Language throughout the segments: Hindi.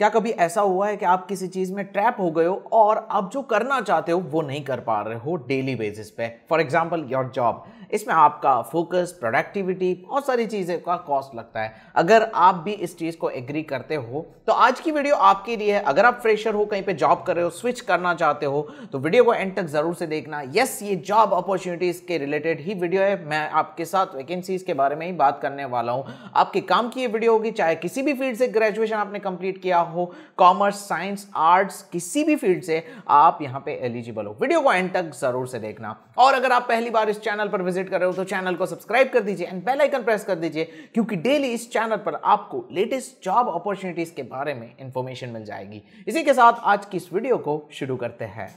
क्या कभी ऐसा हुआ है कि आप किसी चीज़ में ट्रैप हो गए हो और आप जो करना चाहते हो वो नहीं कर पा रहे हो डेली बेसिस पे फॉर एग्जाम्पल योर जॉब इसमें आपका फोकस प्रोडक्टिविटी बहुत सारी चीज़ें का कॉस्ट लगता है अगर आप भी इस चीज़ को एग्री करते हो तो आज की वीडियो आपके लिए है अगर आप फ्रेशर हो कहीं पर जॉब कर रहे हो स्विच करना चाहते हो तो वीडियो को एंड तक ज़रूर से देखना यस ये जॉब अपॉर्चुनिटीज़ के रिलेटेड ही वीडियो है मैं आपके साथ वैकेंसीज़ के बारे में ही बात करने वाला हूँ आपके काम की ये वीडियो होगी चाहे किसी भी फील्ड से ग्रेजुएशन आपने कंप्लीट किया हो कॉमर्स साइंस आर्ट्स किसी भी फील्ड से आप यहाँ पे एलिजिबल हो वीडियो को एंड तक जरूर से देखना और अगर आप पहली बार इस चैनल पर विजिट कर रहे हो तो चैनल को सब्सक्राइब कर दीजिए एंड बेल आइकन प्रेस कर दीजिए क्योंकि डेली इस चैनल पर आपको लेटेस्ट जॉब अपॉर्चुनिटीज के बारे में इंफॉर्मेशन मिल जाएगी इसी के साथ आज की इस वीडियो को शुरू करते हैं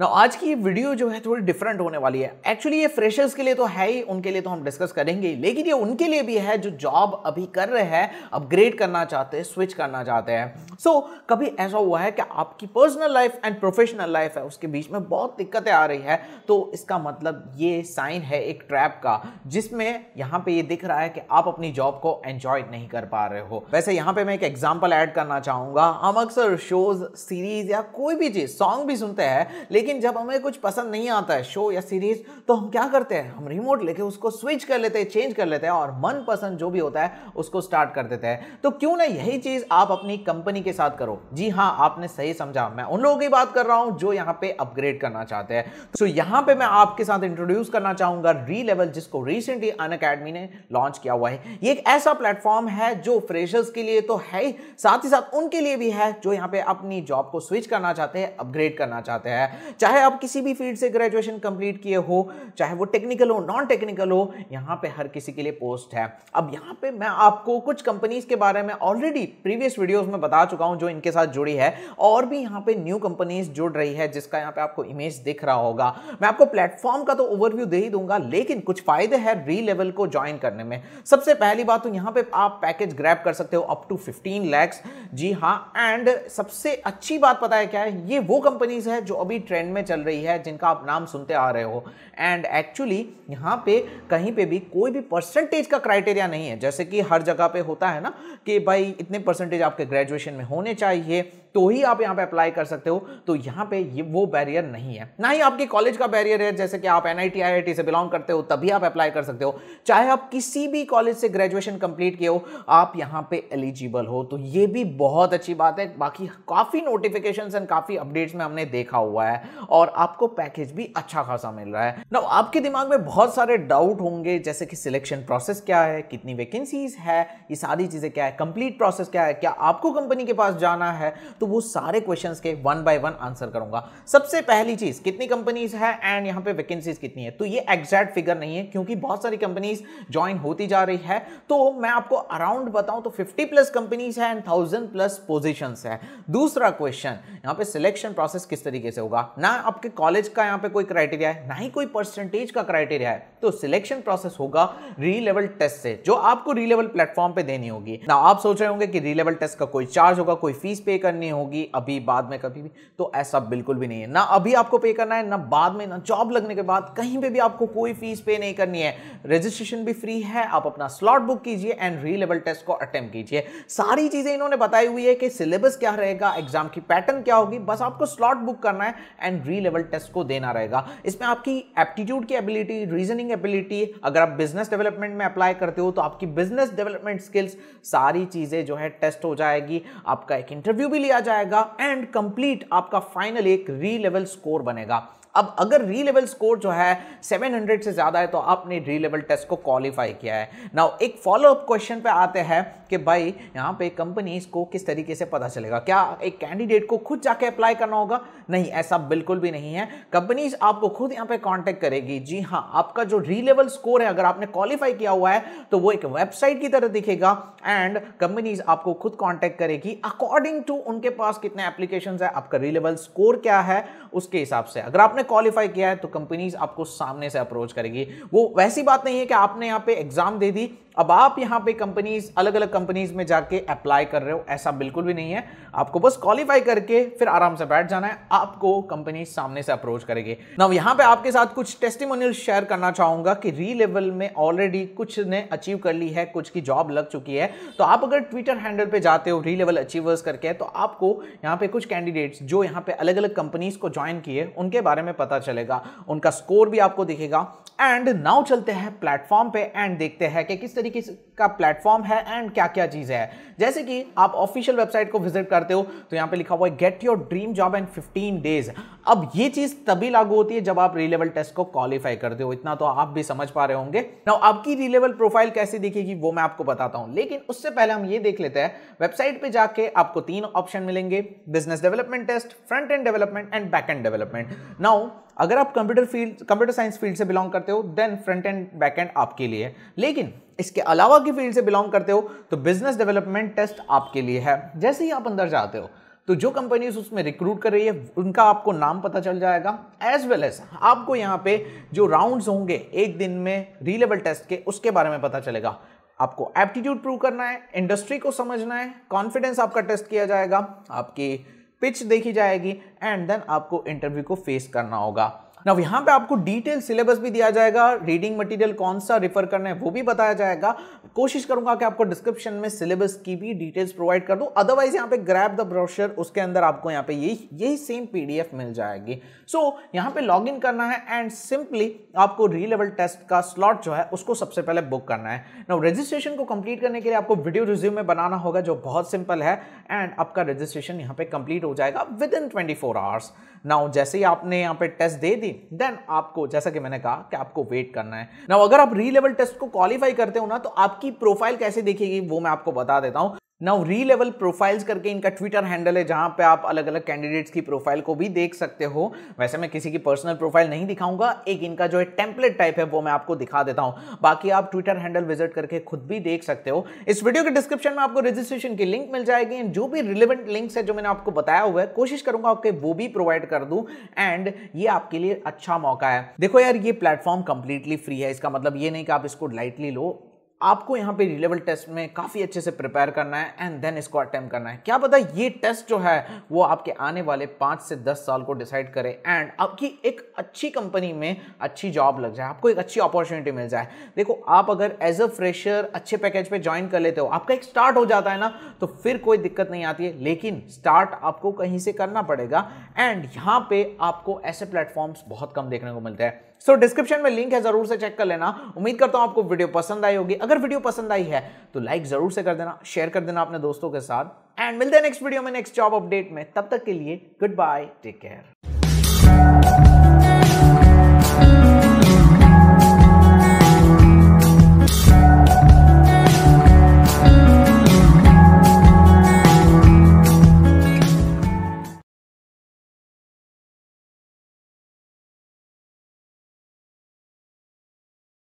ना आज की वीडियो जो है थोड़ी डिफरेंट होने वाली है एक्चुअली ये फ्रेशर्स के लिए तो है ही उनके लिए तो हम डिस्कस करेंगे लेकिन ये उनके लिए भी है जो जॉब अभी कर रहे हैं अपग्रेड करना चाहते हैं स्विच करना चाहते हैं सो so, कभी ऐसा हुआ है कि आपकी personal life and professional life है उसके बीच में बहुत दिक्कतें आ रही है तो इसका मतलब ये साइन है एक ट्रैप का जिसमें यहाँ पर ये दिख रहा है कि आप अपनी जॉब को एंजॉय नहीं कर पा रहे हो वैसे यहाँ पे मैं एक एग्जाम्पल ऐड करना चाहूँगा हम अक्सर शोज सीरीज या कोई भी चीज़ सॉन्ग भी सुनते हैं लेकिन लेकिन जब हमें कुछ पसंद नहीं आता है शो या सीरीज तो हम क्या करते हैं हम रिमोट लेके उसको स्विच कर लेते हैं चेंज कर लेते हैं और मन पसंद जो भी होता है उसको स्टार्ट कर देते हैं तो क्यों ना यही चीज आप अपनी कंपनी के साथ करो जी हाँ आपने सही समझा मैं उन लोगों की बात कर रहा हूं जो यहाँ पे अपग्रेड करना चाहते हैं सो तो so, यहाँ पे मैं आपके साथ इंट्रोड्यूस करना चाहूंगा री लेवल जिसको रिसेंटली अन अकेडमी ने लॉन्च किया हुआ है ये एक ऐसा प्लेटफॉर्म है जो फ्रेशर्स के लिए तो है ही साथ ही साथ उनके लिए भी है जो यहाँ पे अपनी जॉब को स्विच करना चाहते हैं अपग्रेड करना चाहते हैं चाहे आप किसी भी फील्ड से ग्रेजुएशन कंप्लीट किए हो चाहे वो टेक्निकल हो नॉन टेक्निकल हो यहाँ पे हर किसी के लिए पोस्ट है अब यहाँ पे मैं आपको कुछ कंपनीज के बारे में ऑलरेडी प्रीवियस वीडियोज में बता चुका हूँ जो इनके साथ जुड़ी है और भी यहाँ पे न्यू कंपनीज जुड़ रही है जिसका यहाँ पे आपको इमेज दिख रहा होगा मैं आपको प्लेटफॉर्म का तो ओवरव्यू दे ही दूंगा लेकिन कुछ फायदे है री लेवल को ज्वाइन करने में सबसे पहली बात तो यहाँ पे आप पैकेज ग्रैप कर सकते हो अप टू 15 लैक्स जी हाँ एंड सबसे अच्छी बात पता है क्या है ये वो कंपनीज है जो अभी ट्रेंड ट्रेंड में चल रही है जिनका आप नाम सुनते आ रहे हो एंड एक्चुअली यहाँ पे कहीं पे भी कोई भी परसेंटेज का क्राइटेरिया नहीं है जैसे कि हर जगह पे होता है ना कि भाई इतने परसेंटेज आपके ग्रेजुएशन में होने चाहिए तो ही आप यहाँ पे अप्लाई कर सकते हो तो यहाँ पे ये वो बैरियर नहीं है ना ही आपके कॉलेज का बैरियर है जैसे कि आप एन आई से बिलोंग करते हो तभी आप अप्लाई कर सकते हो चाहे आप किसी भी कॉलेज से ग्रेजुएशन कंप्लीट किए हो आप यहाँ पे एलिजिबल हो तो ये भी बहुत अच्छी बात है बाकी काफ़ी नोटिफिकेशन एंड काफ़ी अपडेट्स में हमने देखा हुआ है और आपको पैकेज भी अच्छा खासा मिल रहा है ना आपके दिमाग में बहुत सारे डाउट होंगे जैसे कि सिलेक्शन प्रोसेस क्या है कितनी वैकेंसीज है ये सारी चीज़ें क्या है कंप्लीट प्रोसेस क्या है क्या आपको कंपनी के पास जाना है तो वो सारे क्वेश्चन के वन बाय वन आंसर करूंगा सबसे पहली चीज़ कितनी कंपनीज है एंड यहाँ पे वैकेंसीज कितनी है तो ये एग्जैक्ट फिगर नहीं है क्योंकि बहुत सारी कंपनीज ज्वाइन होती जा रही है तो मैं आपको अराउंड बताऊं तो 50 प्लस कंपनीज है एंड 1000 प्लस पोजीशंस है दूसरा क्वेश्चन यहाँ पे सिलेक्शन प्रोसेस किस तरीके से होगा ना आपके कॉलेज का यहाँ पे कोई क्राइटेरिया है ना ही कोई परसेंटेज का क्राइटेरिया है तो सिलेक्शन प्रोसेस होगा री लेवल टेस्ट से जो आपको री लेवल प्लेटफॉर्म पे देनी होगी ना आप सोच रहे होंगे कि री लेवल टेस्ट का कोई चार्ज होगा कोई फीस पे करनी होगी अभी बाद में कभी भी तो ऐसा बिल्कुल भी नहीं है ना अभी आपको पे करना है ना बाद में ना जॉब लगने के बाद कहीं पर भी आपको कोई फीस पे नहीं करनी है रजिस्ट्रेशन भी फ्री है आप अपना स्लॉट बुक कीजिए एंड री लेवल टेस्ट को अटेम्प्ट कीजिए सारी चीज़ें इन्होंने बताई हुई है कि सिलेबस क्या रहेगा एग्जाम की पैटर्न क्या होगी बस आपको स्लॉट बुक करना है and and Relevel test को देना रहेगा इसमें आपकी एप्टीट्यूड की एबिलिटी रीजनिंग एबिलिटी अगर आप बिजनेस डेवलपमेंट में अप्लाई करते हो तो आपकी बिजनेस डेवलपमेंट स्किल्स सारी चीज़ें जो है टेस्ट हो जाएगी आपका एक इंटरव्यू भी लिया जाएगा एंड कंप्लीट आपका फाइनल एक री लेवल स्कोर बनेगा अब अगर री लेवल स्कोर जो है 700 से ज़्यादा है तो आपने री लेवल टेस्ट को क्वालिफाई किया है नाउ एक अप क्वेश्चन पे आते हैं कि भाई यहाँ पे कंपनीज को किस तरीके से पता चलेगा क्या एक कैंडिडेट को खुद जाके अप्लाई करना होगा नहीं ऐसा बिल्कुल भी नहीं है कंपनीज आपको खुद यहाँ पे कॉन्टेक्ट करेगी जी हाँ आपका जो री लेवल स्कोर है अगर आपने क्वालिफाई किया हुआ है तो वो एक वेबसाइट की तरह दिखेगा एंड कंपनीज आपको खुद कॉन्टेक्ट करेगी अकॉर्डिंग टू उनके पास कितने एप्लीकेशन है आपका री लेवल स्कोर क्या है उसके हिसाब से अगर आपने क्वालिफाई किया है तो कंपनीज आपको सामने से अप्रोच करेगी वो वैसी बात नहीं है कि आपने यहाँ पे एग्जाम दे दी अब आप यहां पे कंपनीज अलग अलग कंपनीज में जाके अप्लाई कर रहे हो ऐसा बिल्कुल भी नहीं है आपको बस क्वालिफाई करके फिर आराम से बैठ जाना है आपको कंपनी सामने से अप्रोच करेगी ना यहां पे आपके साथ कुछ टेस्टिमोनियल शेयर करना चाहूंगा कि री लेवल में ऑलरेडी कुछ ने अचीव कर ली है कुछ की जॉब लग चुकी है तो आप अगर ट्विटर हैंडल पे जाते हो री लेवल अचीवर्स करके तो आपको यहाँ पे कुछ कैंडिडेट्स जो यहाँ पे अलग अलग कंपनीज को ज्वाइन किए उनके बारे में पता चलेगा उनका स्कोर भी आपको दिखेगा एंड नाउ चलते हैं प्लेटफॉर्म पे एंड देखते हैं कि किस तरीके तरीके का प्लेटफॉर्म है एंड क्या क्या चीज़ है जैसे कि आप ऑफिशियल वेबसाइट को विजिट करते हो तो यहाँ पे लिखा हुआ है get your dream job in 15 days अब ये चीज़ तभी लागू होती है जब आप रीलेवल टेस्ट को क्वालिफाई करते हो इतना तो आप भी समझ पा रहे होंगे ना आपकी रीलेवल प्रोफाइल कैसे दिखेगी वो मैं आपको बताता हूँ लेकिन उससे पहले हम ये देख लेते हैं वेबसाइट पर जाके आपको तीन ऑप्शन मिलेंगे business development test front end development and back end development now अगर आप computer field computer science field से बिलोंग करते हो then front end back end आपके लिए है लेकिन इसके अलावा की फील्ड से बिलोंग करते हो तो बिजनेस डेवलपमेंट टेस्ट आपके लिए है जैसे ही आप अंदर जाते हो तो जो कंपनीज उसमें रिक्रूट कर रही है उनका आपको नाम पता चल जाएगा एज वेल एज आपको यहाँ पे जो राउंड्स होंगे एक दिन में रीलेवल टेस्ट के उसके बारे में पता चलेगा आपको एप्टीट्यूड प्रूव करना है इंडस्ट्री को समझना है कॉन्फिडेंस आपका टेस्ट किया जाएगा आपकी पिच देखी जाएगी एंड देन आपको इंटरव्यू को फेस करना होगा ना यहाँ पे आपको डिटेल सिलेबस भी दिया जाएगा रीडिंग मटेरियल कौन सा रिफर करना है वो भी बताया जाएगा कोशिश करूंगा कि आपको डिस्क्रिप्शन में सिलेबस की भी डिटेल्स प्रोवाइड कर दूं अदरवाइज यहाँ पे ग्रैप द ब्रोशर उसके अंदर आपको यहाँ पे यही यही सेम पीडीएफ मिल जाएगी सो so, यहाँ पे लॉग इन करना है एंड सिंपली आपको री लेवल टेस्ट का स्लॉट जो है उसको सबसे पहले बुक करना है ना रजिस्ट्रेशन को कंप्लीट करने के लिए आपको वीडियो रिज्यूम में बनाना होगा जो बहुत सिंपल है एंड आपका रजिस्ट्रेशन यहाँ पे कंप्लीट हो जाएगा within twenty hours now जैसे ही आपने यहाँ पे टेस्ट दे दी देन आपको जैसा कि मैंने कहा कि आपको वेट करना है नाउ अगर आप री लेवल टेस्ट को क्वालिफाई करते हो ना तो आपकी प्रोफाइल कैसे देखेगी वो मैं आपको बता देता हूँ नाउ री लेवल प्रोफाइल्स करके इनका ट्विटर हैंडल है जहां पे आप अलग अलग कैंडिडेट्स की प्रोफाइल को भी देख सकते हो वैसे मैं किसी की पर्सनल प्रोफाइल नहीं दिखाऊंगा एक इनका जो है टेम्पलेट टाइप है वो मैं आपको दिखा देता हूं बाकी आप ट्विटर हैंडल विजिट करके खुद भी देख सकते हो इस वीडियो के डिस्क्रिप्शन में आपको रजिस्ट्रेशन की लिंक मिल जाएगी जो भी रिलेवेंट लिंक्स है जो मैंने आपको बताया हुआ है कोशिश करूंगा आपके वो भी प्रोवाइड कर दू एंड ये आपके लिए अच्छा मौका है देखो यार ये प्लेटफॉर्म कंप्लीटली फ्री है इसका मतलब ये नहीं कि आप इसको लाइटली लो आपको यहाँ पे रिलेबल टेस्ट में काफ़ी अच्छे से प्रिपेयर करना है एंड देन इसको अटैम्प करना है क्या पता ये टेस्ट जो है वो आपके आने वाले पाँच से दस साल को डिसाइड करे एंड आपकी एक अच्छी कंपनी में अच्छी जॉब लग जाए आपको एक अच्छी अपॉर्चुनिटी मिल जाए देखो आप अगर एज अ फ्रेशर अच्छे पैकेज पे ज्वाइन कर लेते हो आपका एक स्टार्ट हो जाता है ना तो फिर कोई दिक्कत नहीं आती है लेकिन स्टार्ट आपको कहीं से करना पड़ेगा एंड यहाँ पर आपको ऐसे प्लेटफॉर्म्स बहुत कम देखने को मिलते हैं सो so, डिस्क्रिप्शन में लिंक है जरूर से चेक कर लेना उम्मीद करता हूं आपको वीडियो पसंद आई होगी अगर वीडियो पसंद आई है तो लाइक जरूर से कर देना शेयर कर देना अपने दोस्तों के साथ एंड मिलते हैं नेक्स्ट वीडियो में नेक्स्ट जॉब अपडेट में तब तक के लिए गुड बाय टेक केयर